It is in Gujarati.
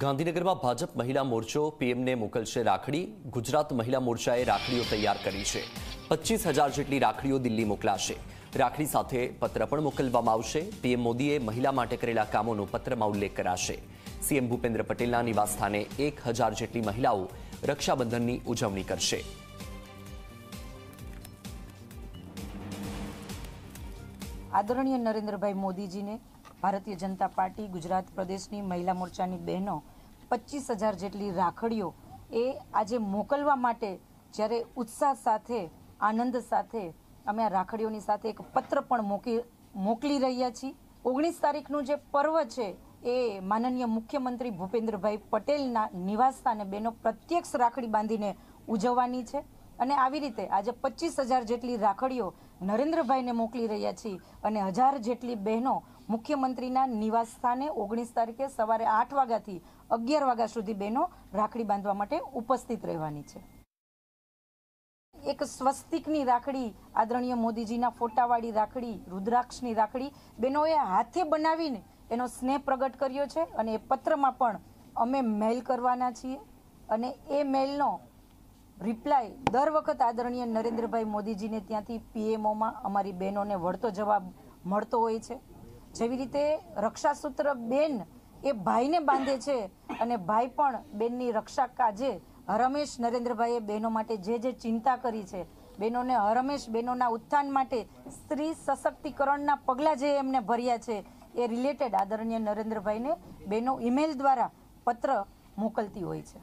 ગાંધીનગરમાં ભાજપ મહિલા મોરચો પીએમને મોકલશે રાખડી ગુજરાત મહિલા મોરચાએ રાખડીઓ તૈયાર કરી છે પચીસ હજાર જેટલી રાખડીઓ દિલ્હી મોકલાશે રાખડી સાથે પત્ર પણ મોકલવામાં આવશે પીએમ મોદીએ મહિલા માટે કરેલા કામોનો પત્રમાં ઉલ્લેખ કરાશે સીએમ ભૂપેન્દ્ર પટેલના નિવાસસ્થાને એક હજાર જેટલી મહિલાઓ રક્ષાબંધનની ઉજવણી કરશે આદરણીય નરેન્દ્રભાઈ મોદીજીને ભારતીય જનતા પાર્ટી ગુજરાત પ્રદેશની મહિલા મોરચાની બહેનો પચીસ હજાર જેટલી રાખડીઓ એ આજે મોકલવા માટે જ્યારે ઉત્સાહ સાથે આનંદ સાથે અમે આ રાખડીઓની સાથે એક પત્ર પણ મોકલી મોકલી રહ્યા છીએ ઓગણીસ તારીખનું જે પર્વ છે એ માનનીય મુખ્યમંત્રી ભૂપેન્દ્રભાઈ પટેલના નિવાસસ્થાને બહેનો પ્રત્યક્ષ રાખડી બાંધીને ઉજવવાની છે અને આવી રીતે આજે પચીસ હજાર જેટલી રાખડીઓ નરેન્દ્રભાઈને મોકલી રહ્યા છીએ અને હજાર જેટલી બહેનો મુખ્યમંત્રીના નિવાસ સ્થાને ઓગણીસ તારીખે સવારે આઠ વાગ્યાથી અગિયાર વાગ્યા સુધી બહેનો રાખડી બાંધવા માટે ઉપસ્થિત રહેવાની છે એક સ્વસ્તિકની રાખડી આદરણીય મોદીજીના ફોટાવાળી રાખડી રુદ્રાક્ષની રાખડી બહેનોએ હાથે બનાવીને એનો સ્નેહ પ્રગટ કર્યો છે અને એ પત્રમાં પણ અમે મેલ કરવાના છીએ અને એ મેલનો રિપ્લાય દર વખત આદરણીય નરેન્દ્રભાઈ મોદીજીને ત્યાંથી પીએમઓમાં અમારી બહેનોને વળતો જવાબ મળતો હોય છે જેવી રીતે રક્ષાસૂત્ર બેન એ ભાઈને બાંધે છે અને ભાઈ પણ બેનની રક્ષા કાજે હરમેશ નરેન્દ્રભાઈએ બહેનો માટે જે જે ચિંતા કરી છે બહેનોને હરમેશ બહેનોના ઉત્થાન માટે સ્ત્રી સશક્તિકરણના પગલાં જે એમને ભર્યા છે એ રિલેટેડ આદરણીય નરેન્દ્રભાઈને બહેનો ઈમેલ દ્વારા પત્ર મોકલતી હોય છે